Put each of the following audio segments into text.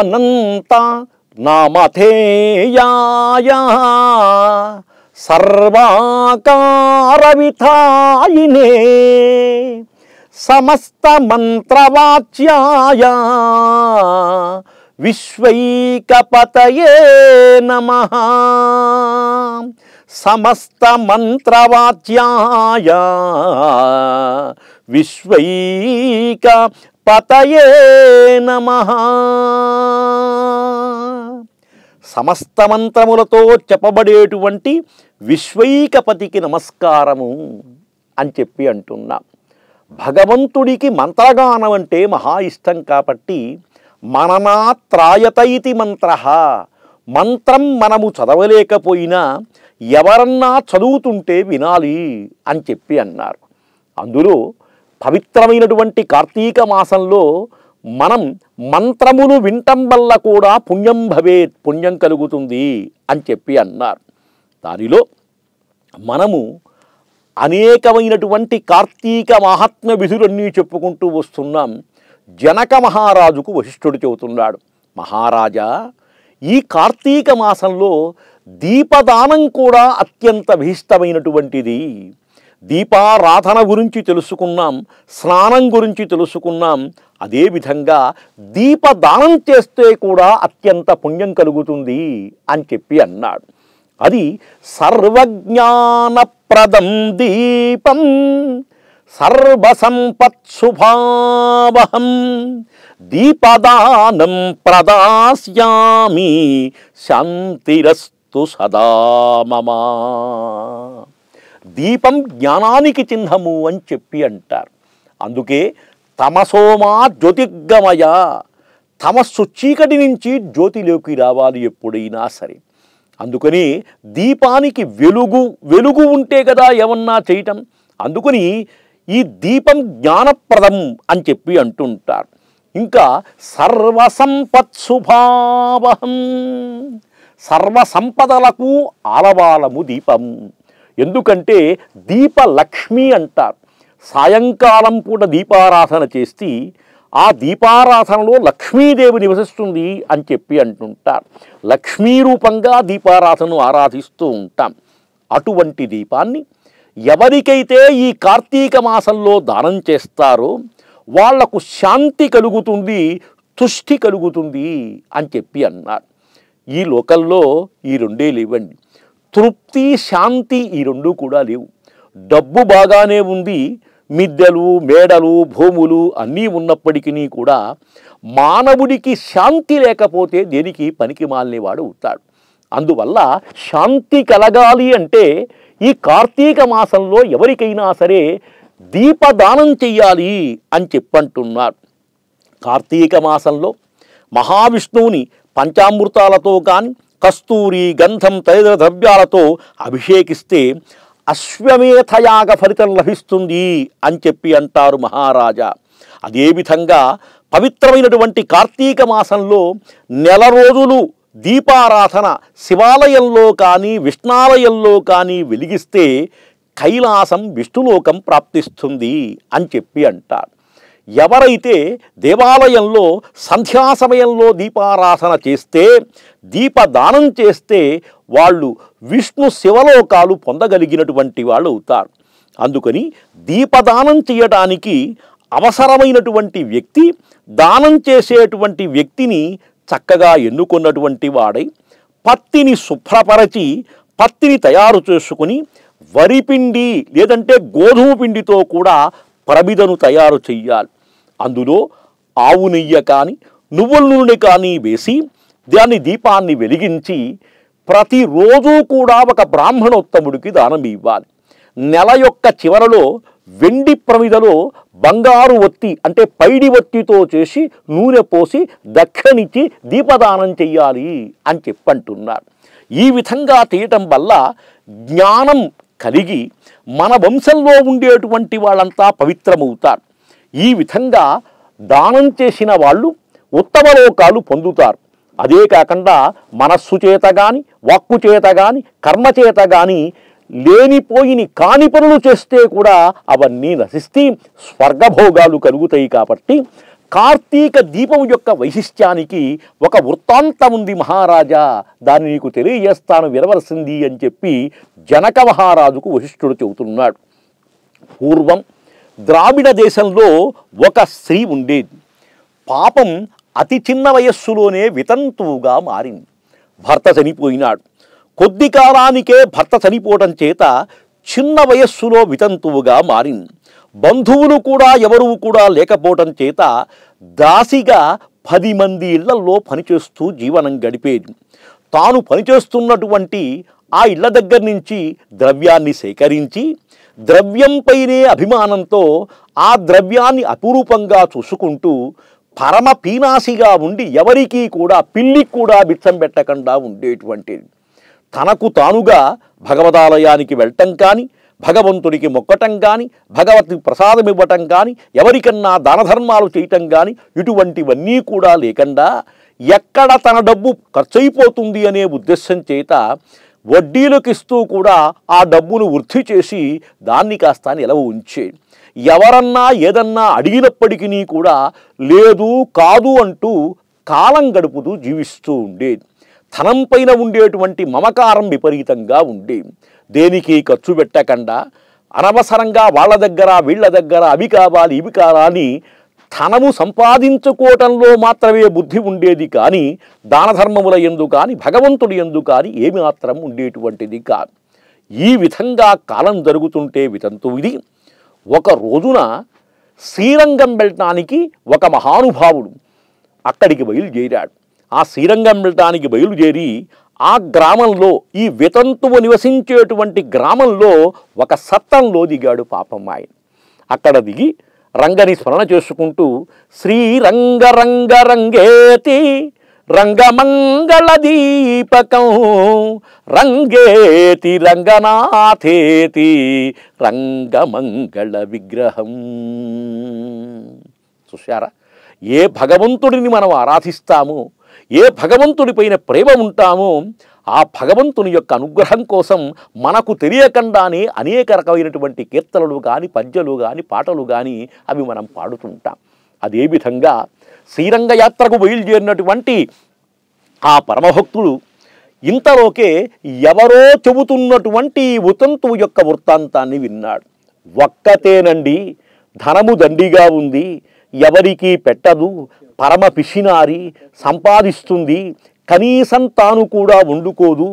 అనంత నామేయాయ నామధేయాయ సమస్త మంత్రవాచ్యాయ విశ్వైకపతయే నమ సమస్త మంత్రవాచ్యాయ విశ్వైక పతయే నమ సమస్త మంత్రములతో చెప్పబడేటువంటి విశ్వైకపతికి నమస్కారము అని చెప్పి అంటున్నాం భగవంతుడికి మంత్రగానం అంటే మహా ఇష్టం కాబట్టి మననాత్రాయత ఇది మంత్ర మంత్రం మనము చదవలేకపోయినా ఎవరన్నా చదువుతుంటే వినాలి అని చెప్పి అన్నారు అందులో పవిత్రమైనటువంటి కార్తీక మాసంలో మనం మంత్రములు వింటం వల్ల కూడా పుణ్యం భవేత్ పుణ్యం కలుగుతుంది అని చెప్పి అన్నారు దానిలో మనము అనేకమైనటువంటి కార్తీక మహాత్మ విధులన్నీ చెప్పుకుంటూ వస్తున్నాం జనక మహారాజుకు వశిష్ఠుడు చెబుతున్నాడు మహారాజా ఈ కార్తీక మాసంలో దీపదానం కూడా అత్యంత విహిష్టమైనటువంటిది దీపారాధన గురించి తెలుసుకున్నాం స్నానం గురించి తెలుసుకున్నాం అదేవిధంగా దీపదానం చేస్తే కూడా అత్యంత పుణ్యం కలుగుతుంది అని చెప్పి అన్నాడు అది సర్వజ్ఞానప్రదం దీపం సర్వసంపత్సుభావహం దీపదానం ప్రదాస్యామి శాంతిరస్తు సదా మమా దీపం జ్ఞానానికి చిహ్నము అని చెప్పి అంటారు అందుకే తమసోమా జ్యోతిగ్గమయ తమస్సు చీకటి నుంచి జ్యోతిలోకి రావాలి ఎప్పుడైనా సరే అందుకని దీపానికి వెలుగు వెలుగు ఉంటే కదా ఏమన్నా చేయటం అందుకని ఈ దీపం జ్ఞానప్రదం అని చెప్పి అంటుంటారు ఇంకా సర్వసంపత్సుభావహం సర్వ సంపదలకు ఆలవాలము దీపం ఎందుకంటే దీపలక్ష్మి అంటారు సాయంకాలం పూట దీపారాధన చేస్తే ఆ దీపారాధనలో లక్ష్మీదేవి నివసిస్తుంది అని చెప్పి అంటుంటారు లక్ష్మీ రూపంగా దీపారాధనను ఆరాధిస్తూ ఉంటాం అటువంటి దీపాన్ని ఎవరికైతే ఈ కార్తీక మాసంలో దానం చేస్తారో వాళ్లకు శాంతి కలుగుతుంది తుష్టి కలుగుతుంది అని చెప్పి అన్నారు ఈ లోకల్లో ఈ రెండే లేవండి తృప్తి శాంతి ఈ రెండూ కూడా లేవు డబ్బు బాగానే ఉంది మిద్దెలు మేడలు భూములు అన్నీ ఉన్నప్పటికీ కూడా మానవుడికి శాంతి లేకపోతే దేనికి పనికి మాలినవాడు అవుతాడు అందువల్ల శాంతి కలగాలి అంటే ఈ కార్తీక మాసంలో ఎవరికైనా సరే దీపదానం చెయ్యాలి అని చెప్పంటున్నారు కార్తీక మాసంలో మహావిష్ణువుని పంచామృతాలతో కానీ కస్తూరి గంధం తదితర ద్రవ్యాలతో అభిషేకిస్తే అశ్వమేధయాగ ఫలితం లభిస్తుంది అని చెప్పి అంటారు మహారాజా అదేవిధంగా పవిత్రమైనటువంటి కార్తీక మాసంలో నెల రోజులు దీపారాధన శివాలయంలో కానీ విష్ణాలయంలో కానీ వెలిగిస్తే కైలాసం విష్ణులోకం ప్రాప్తిస్తుంది అని చెప్పి అంటారు ఎవరైతే దేవాలయంలో సంధ్యా సమయంలో దీపారాధన చేస్తే దీపదానం చేస్తే వాళ్ళు విష్ణు శివలోకాలు పొందగలిగినటువంటి వాళ్ళు అవుతారు అందుకని దీపదానం చేయడానికి అవసరమైనటువంటి వ్యక్తి దానం చేసేటువంటి వ్యక్తిని చక్కగా ఎన్నుకున్నటువంటి వాడై పత్తిని శుభ్రపరచి పత్తిని తయారు చేసుకుని వరిపిండి లేదంటే గోధుమ పిండితో కూడా ప్రమిదను తయారు చెయ్యాలి అందులో ఆవు నెయ్య కానీ నువ్వుల నూనె కానీ వేసి దాన్ని దీపాన్ని వెలిగించి ప్రతిరోజు కూడా ఒక బ్రాహ్మణోత్తముడికి దానం ఇవ్వాలి నెల యొక్క చివరలో వెండి ప్రమిదలో బంగారు ఒత్తి అంటే పైడి ఒత్తితో చేసి నూనె పోసి దక్షిణిచ్చి దీపదానం చెయ్యాలి అని చెప్పంటున్నారు ఈ విధంగా తీయటం వల్ల జ్ఞానం కలిగి మన వంశంలో ఉండేటువంటి వాళ్ళంతా పవిత్రమవుతారు ఈ విధంగా దానం చేసిన వాళ్ళు ఉత్తమ లోకాలు పొందుతారు అదే కాకుండా మనస్సు చేత కానీ వాక్కు చేత కానీ కర్మ చేత కానీ లేనిపోయిని కాని పనులు చేస్తే కూడా అవన్నీ నశిస్తే స్వర్గభోగాలు కలుగుతాయి కాబట్టి కార్తీక దీపం యొక్క వైశిష్ట్యానికి ఒక వృత్తాంతం ఉంది మహారాజా దాన్ని నీకు తెలియజేస్తాను వినవలసింది అని చెప్పి జనక మహారాజుకు వశిష్ఠుడు చెబుతున్నాడు పూర్వం ద్రావిడ దేశంలో ఒక స్త్రీ ఉండేది పాపం అతి చిన్న వయస్సులోనే వితంతువుగా మారింది భర్త చనిపోయినాడు కొద్ది కాలానికే భర్త చనిపోవటం చేత చిన్న వయస్సులో వితంతువుగా మారింది బంధువులు కూడా ఎవరూ కూడా లేకపోవటం చేత దాసిగా పది మంది ఇళ్లలో పనిచేస్తూ జీవనం గడిపేది తాను పనిచేస్తున్నటువంటి ఆ ఇళ్ల దగ్గర నుంచి ద్రవ్యాన్ని సేకరించి ద్రవ్యంపైనే అభిమానంతో ఆ ద్రవ్యాన్ని అపురూపంగా చూసుకుంటూ పరమ పీనాసిగా ఉండి ఎవరికీ కూడా పిల్లికి కూడా బిచ్చం పెట్టకుండా ఉండేటువంటిది తనకు తానుగా భగవదాలయానికి వెళ్ళటం కానీ భగవంతుడికి మొక్కటం కానీ భగవతి ప్రసాదం ఇవ్వటం కానీ ఎవరికన్నా దాన ధర్మాలు చేయటం కానీ ఇటువంటివన్నీ కూడా లేకుండా ఎక్కడ తన డబ్బు ఖర్చయిపోతుంది అనే ఉద్దేశం చేత వడ్డీలకు ఇస్తూ కూడా ఆ డబ్బును వృద్ధి చేసి దాన్ని కాస్త నిలవ ఉంచే ఎవరన్నా ఏదన్నా అడిగినప్పటికీ కూడా లేదు కాదు అంటూ కాలం గడుపుతూ జీవిస్తూ ఉండేది ధనం పైన ఉండేటువంటి మమకారం విపరీతంగా ఉండేది దేనికి ఖర్చు పెట్టకుండా అనవసరంగా వాళ్ళ దగ్గర వీళ్ళ దగ్గర అవి కావాలి ఇవి కావాలని ధనము సంపాదించుకోవటంలో మాత్రమే బుద్ధి ఉండేది కానీ దాన ధర్మముల ఎందు కానీ భగవంతుడి ఎందు కానీ ఏమి మాత్రం ఉండేటువంటిది కాదు ఈ విధంగా కాలం జరుగుతుంటే వితంతు ఇది ఒక రోజున శ్రీరంగం వెళ్ళటానికి ఒక మహానుభావుడు అక్కడికి బయలుదేరాడు ఆ శ్రీరంగం వెళ్ళటానికి బయలుదేరి ఆ గ్రామంలో ఈ వితంతువు నివసించేటువంటి గ్రామంలో ఒక సత్తంలో దిగాడు పాపం ఆయన అక్కడ దిగి రంగని స్మరణ చేసుకుంటూ రంగ రంగేతి రంగమంగళ దీపకం రంగేతి రంగనాథేతి రంగమంగళ విగ్రహం చూశారా ఏ భగవంతుడిని మనం ఆరాధిస్తామో ఏ భగవంతుడిపైన ప్రేమ ఉంటామో ఆ భగవంతుని యొక్క అనుగ్రహం కోసం మనకు తెలియకుండానే అనేక రకమైనటువంటి కీర్తనలు కానీ పద్యలు కానీ పాటలు కానీ అవి మనం పాడుతుంటాం అదే విధంగా శ్రీరంగయాత్రకు బయలుదేరినటువంటి ఆ పరమభక్తుడు ఇంతలోకే ఎవరో చెబుతున్నటువంటి ఉతంతువు యొక్క వృత్తాంతాన్ని విన్నాడు ఒక్కతేనండి ధనము దండిగా ఉంది ఎవరికీ పెట్టదు పరమ పిషినారి సంపాదిస్తుంది కనీసం తాను కూడా వండుకోదు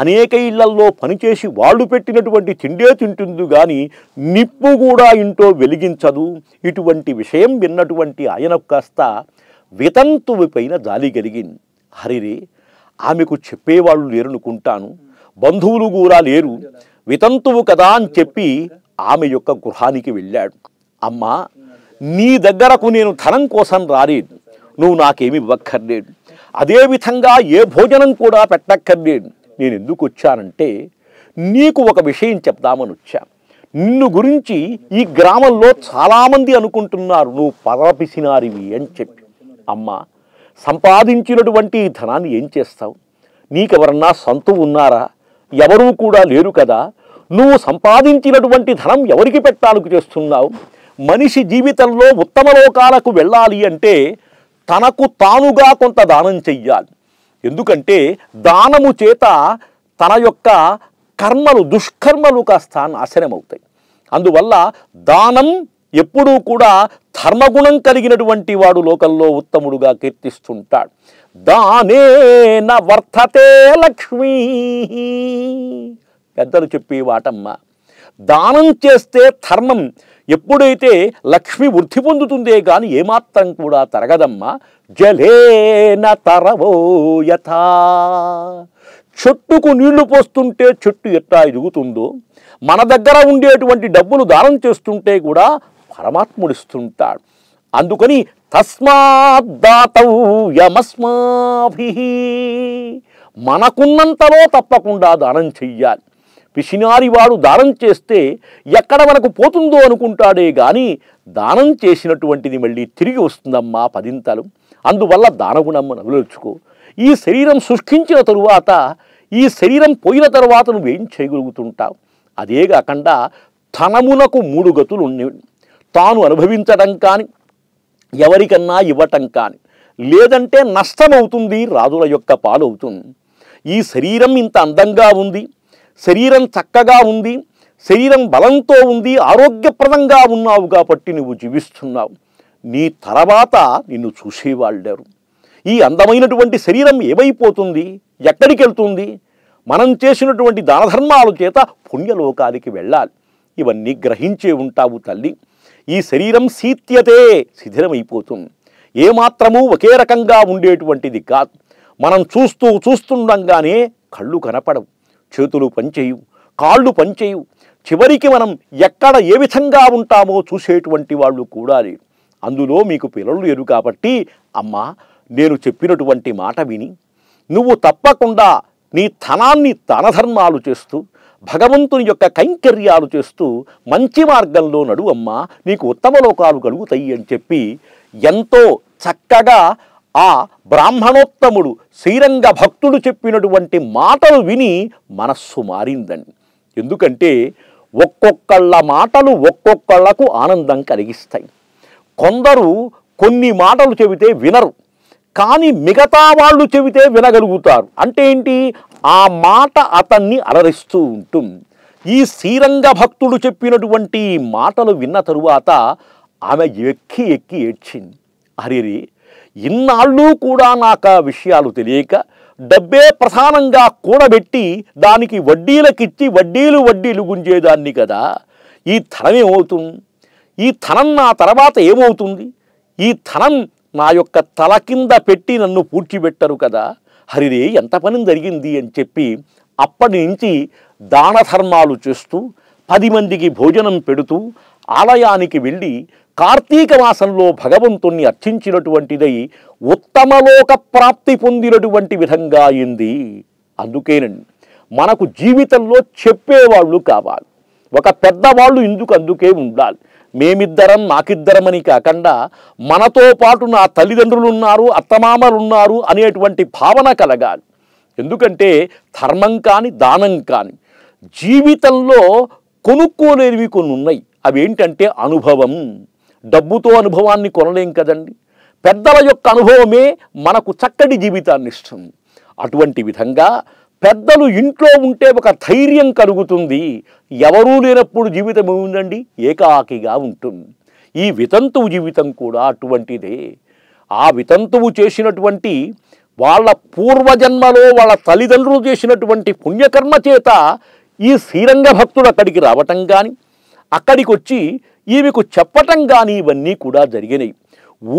అనేక ఇళ్లల్లో పనిచేసి వాళ్ళు పెట్టినటువంటి తిండే తింటుంది కానీ నిప్పు కూడా ఇంట్లో వెలిగించదు ఇటువంటి విషయం విన్నటువంటి ఆయన కాస్త వితంతువుపైన పైన జాలి కలిగింది హరిరే ఆమెకు చెప్పేవాళ్ళు లేరనుకుంటాను బంధువులు కూడా లేరు వితంతువు కదా అని చెప్పి ఆమె యొక్క గృహానికి వెళ్ళాడు అమ్మా నీ దగ్గరకు నేను ధనం కోసం రాలేదు నువ్వు నాకేమి ఇవ్వక్కర్లేదు అదేవిధంగా ఏ భోజనం కూడా పెట్టక్కర్లేదు నేను ఎందుకు వచ్చానంటే నీకు ఒక విషయం చెప్దామని వచ్చా నిన్ను గురించి ఈ గ్రామంలో చాలామంది అనుకుంటున్నారు నువ్వు పదపిసినారివి అని చెప్పి అమ్మ సంపాదించినటువంటి ధనాన్ని ఏం చేస్తావు నీకెవరన్నా సొంతం ఉన్నారా ఎవరూ కూడా లేరు కదా నువ్వు సంపాదించినటువంటి ధనం ఎవరికి పెట్టాలకు చేస్తున్నావు మనిషి జీవితంలో ఉత్తమ లోకాలకు వెళ్ళాలి అంటే తనకు తానుగా కొంత దానం చెయ్యాలి ఎందుకంటే దానము చేత తన యొక్క కర్మలు దుష్కర్మలు కాస్త నాశనమవుతాయి అందువల్ల దానం ఎప్పుడూ కూడా ధర్మగుణం కలిగినటువంటి వాడు లోకంలో ఉత్తముడుగా కీర్తిస్తుంటాడు దానే వర్ధతే లక్ష్మీ పెద్దలు చెప్పి వాటమ్మ దానం చేస్తే ధర్మం ఎప్పుడైతే లక్ష్మి వృద్ధి పొందుతుందే కానీ ఏమాత్రం కూడా తరగదమ్మా జలేన తరవో యథా చెట్టుకు నీళ్లు పోస్తుంటే చెట్టు ఎట్టా ఎదుగుతుందో మన దగ్గర ఉండేటువంటి డబ్బులు దానం చేస్తుంటే కూడా పరమాత్ముడిస్తుంటాడు అందుకని తస్మాద్దాతవ్యమస్మాభి మనకున్నంతలో తప్పకుండా దానం చెయ్యాలి పిసినారివాడు దానం చేస్తే ఎక్కడ మనకు పోతుందో అనుకుంటాడే గాని దానం చేసినటువంటిది మళ్ళీ తిరిగి వస్తుందమ్మా పదింతలు అందువల్ల దానగుణమ్మ నవలుచుకో ఈ శరీరం సృష్టించిన తరువాత ఈ శరీరం పోయిన తరువాత నువ్వేం చేయగలుగుతుంటావు అదే కాకుండా తనమునకు మూడు గతులు ఉండేవి తాను అనుభవించడం కానీ ఎవరికన్నా ఇవ్వటం కానీ లేదంటే నష్టమవుతుంది రాజుల యొక్క పాలవుతుంది ఈ శరీరం ఇంత అందంగా ఉంది శరీరం చక్కగా ఉంది శరీరం బలంతో ఉంది ఆరోగ్యప్రదంగా ఉన్నావు కాబట్టి నువ్వు జీవిస్తున్నావు నీ తర్వాత నిన్ను చూసేవాళ్ళారు ఈ అందమైనటువంటి శరీరం ఏమైపోతుంది ఎక్కడికి వెళ్తుంది మనం చేసినటువంటి దానధర్మాల చేత పుణ్యలోకాలకి వెళ్ళాలి ఇవన్నీ గ్రహించే ఉంటావు తల్లి ఈ శరీరం శీత్యతే శిథిరమైపోతుంది ఏమాత్రము ఒకే రకంగా ఉండేటువంటిది కాదు మనం చూస్తూ చూస్తుండగానే కళ్ళు కనపడవు చేతులు పనిచేయు కాళ్ళు పనిచేయు చివరికి మనం ఎక్కడ ఏ విధంగా ఉంటామో చూసేటువంటి వాళ్ళు కూడా లేరు అందులో మీకు పిల్లలు లేరు కాబట్టి అమ్మా నేను చెప్పినటువంటి మాట విని నువ్వు తప్పకుండా నీ ధనాన్ని తన ధర్మాలు చేస్తూ భగవంతుని యొక్క కైంకర్యాలు చేస్తూ మంచి మార్గంలో నడువమ్మ నీకు ఉత్తమ లోకాలు కలుగుతాయి అని చెప్పి ఎంతో చక్కగా ఆ బ్రాహ్మణోత్తముడు శ్రీరంగ భక్తుడు చెప్పినటువంటి మాటలు విని మనస్సు మారిందండి ఎందుకంటే ఒక్కొక్కళ్ళ మాటలు ఒక్కొక్కళ్లకు ఆనందం కలిగిస్తాయి కొందరు కొన్ని మాటలు చెబితే వినరు కానీ మిగతా వాళ్ళు చెబితే వినగలుగుతారు అంటే ఏంటి ఆ మాట అతన్ని అలరిస్తూ ఉంటుంది ఈ శ్రీరంగ భక్తుడు చెప్పినటువంటి మాటలు విన్న తరువాత ఆమె ఎక్కి ఎక్కి ఏడ్చింది రే ఇన్నాళ్ళు కూడా నాకు ఆ విషయాలు తెలియక డబ్బే ప్రధానంగా కూడబెట్టి దానికి వడ్డీలకిచ్చి వడ్డీలు వడ్డీలు గుంజేదాన్ని కదా ఈ ధనం ఏమవుతుంది ఈ ధనం నా తర్వాత ఏమవుతుంది ఈ ధనం నా యొక్క తల కింద పెట్టి నన్ను పూడ్చిపెట్టరు కదా హరిరే ఎంత పని జరిగింది అని చెప్పి అప్పటి నుంచి దాన ధర్మాలు చేస్తూ పది మందికి భోజనం పెడుతూ ఆలయానికి వెళ్ళి కార్తీక మాసంలో భగవంతుణ్ణి అర్చించినటువంటిదై ఉత్తమలోక ప్రాప్తి పొందినటువంటి విధంగా అయింది అందుకేనండి మనకు జీవితంలో చెప్పేవాళ్ళు కావాలి ఒక పెద్దవాళ్ళు ఇందుకు అందుకే ఉండాలి మేమిద్దరం నాకిద్దరం అని కాకుండా మనతో పాటు నా తల్లిదండ్రులు ఉన్నారు అత్తమామలు ఉన్నారు అనేటువంటి భావన కలగాలి ఎందుకంటే ధర్మం కాని దానం కాని జీవితంలో కొనుక్కోలేనివి కొన్ని ఉన్నాయి అవి ఏంటంటే అనుభవం డబ్బుతో అనుభవాన్ని కొనలేం కదండి పెద్దల యొక్క అనుభవమే మనకు చక్కటి జీవితాన్ని ఇస్తుంది అటువంటి విధంగా పెద్దలు ఇంట్లో ఉంటే ఒక ధైర్యం కలుగుతుంది ఎవరూ లేనప్పుడు జీవితం ఏముందండి ఏకాకిగా ఉంటుంది ఈ వితంతువు జీవితం కూడా అటువంటిదే ఆ వితంతువు చేసినటువంటి వాళ్ళ పూర్వజన్మలో వాళ్ళ తల్లిదండ్రులు చేసినటువంటి పుణ్యకర్మ చేత ఈ శ్రీరంగ భక్తుడు అక్కడికి రావటం కానీ అక్కడికి వచ్చి ఈమెకు చెప్పటం కానీ ఇవన్నీ కూడా జరిగినాయి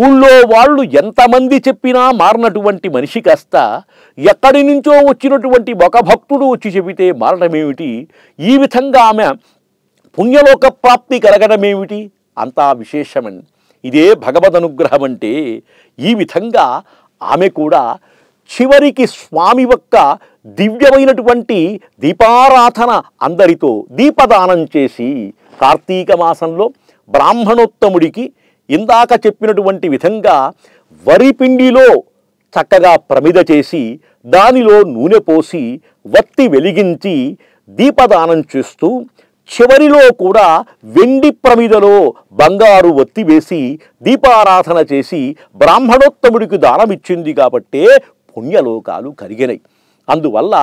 ఊళ్ళో వాళ్ళు ఎంతమంది చెప్పినా మారినటువంటి మనిషి కాస్త ఎక్కడి నుంచో వచ్చినటువంటి ఒక భక్తుడు వచ్చి చెబితే మారటమేమిటి ఈ విధంగా ఆమె పుణ్యలోక ప్రాప్తి కలగడమేమిటి అంతా విశేషమని ఇదే భగవద్ అనుగ్రహం అంటే ఈ విధంగా ఆమె కూడా చివరికి స్వామి యొక్క దివ్యమైనటువంటి దీపారాధన అందరితో దీపదానం చేసి కార్తీక మాసంలో బ్రాహ్మణోత్తముడికి ఇందాక చెప్పినటువంటి విధంగా వరి పిండిలో చక్కగా ప్రమిద చేసి దానిలో నూనె పోసి వత్తి వెలిగించి దీపదానం చేస్తూ చివరిలో కూడా వెండి ప్రమిదలో బంగారు వత్తి వేసి దీపారాధన చేసి బ్రాహ్మణోత్తముడికి దానమిచ్చింది కాబట్టే పుణ్యలోకాలు కరిగినాయి అందువల్ల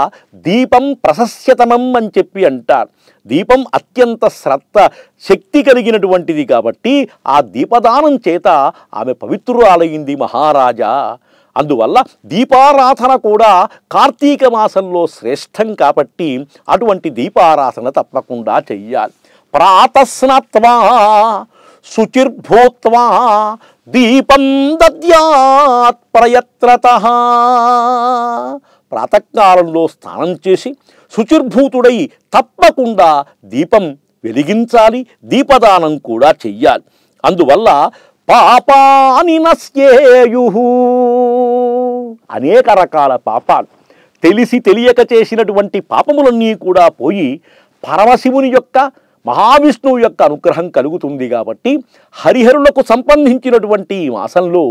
దీపం ప్రశస్యతమం అని చెప్పి అంటారు దీపం అత్యంత శ్రద్ధ శక్తి కలిగినటువంటిది కాబట్టి ఆ దీపదానం చేత ఆమె పవిత్రురాలయ్యింది మహారాజా అందువల్ల దీపారాధన కూడా కార్తీక మాసంలో శ్రేష్టం కాబట్టి అటువంటి దీపారాధన తప్పకుండా చెయ్యాలి ప్రాతస్నత్వా శుచిర్భూత్వా దీపం దద్యాత్ ప్రయత్నత ప్రాతకాలంలో స్నానం చేసి శుచిర్భూతుడై తప్పకుండా దీపం వెలిగించాలి దీపదానం కూడా చెయ్యాలి అందువల్ల పాపాని నస్యేయు అనేక రకాల పాపాలు తెలిసి తెలియక చేసినటువంటి పాపములన్నీ కూడా పోయి పరమశివుని యొక్క మహావిష్ణువు యొక్క అనుగ్రహం కలుగుతుంది కాబట్టి హరిహరులకు సంబంధించినటువంటి ఈ మాసంలో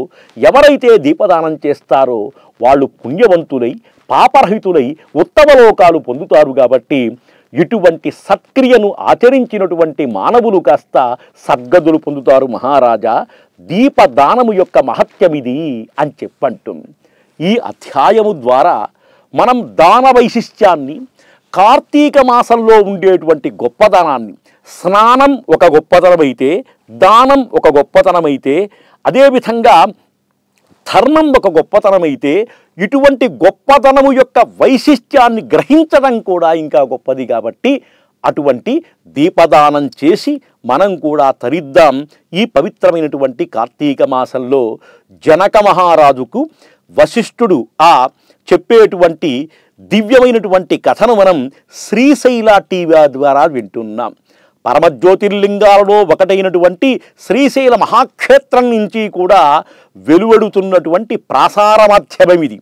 ఎవరైతే దీపదానం చేస్తారో వాళ్ళు పుణ్యవంతులై పాపరహితులై ఉత్తమ లోకాలు పొందుతారు కాబట్టి ఇటువంటి సత్క్రియను ఆచరించినటువంటి మానవులు కాస్త సద్గదులు పొందుతారు మహారాజా దీపదానము యొక్క మహత్యమిది అని చెప్పంటుంది ఈ అధ్యాయము ద్వారా మనం దాన వైశిష్ట్యాన్ని కార్తీక మాసంలో ఉండేటువంటి గొప్పతనాన్ని స్నానం ఒక గొప్పతనమైతే దానం ఒక గొప్పతనమైతే అదేవిధంగా ధర్మం ఒక గొప్పతనమైతే ఇటువంటి గొప్పతనము యొక్క వైశిష్ట్యాన్ని గ్రహించడం కూడా ఇంకా గొప్పది కాబట్టి అటువంటి దీపదానం చేసి మనం కూడా తరిద్దాం ఈ పవిత్రమైనటువంటి కార్తీక మాసంలో జనక మహారాజుకు వశిష్ఠుడు ఆ చెప్పేటువంటి దివ్యమైనటువంటి కథను మనం శ్రీశైల టీవీ ద్వారా వింటున్నాం పరమజ్యోతిర్లింగాలలో ఒకటైనటువంటి శ్రీశైల మహాక్షేత్రం నుంచి కూడా వెలువడుతున్నటువంటి ప్రాసార మాధ్యమం ఇది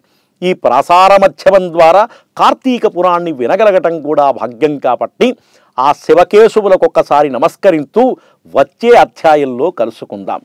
ఈ ప్రసార మధ్యమం ద్వారా కార్తీక పురాణాన్ని వినగలగటం కూడా భాగ్యం కాబట్టి ఆ శివకేశవులకు ఒక్కసారి నమస్కరిస్తూ వచ్చే అధ్యాయంలో కలుసుకుందాం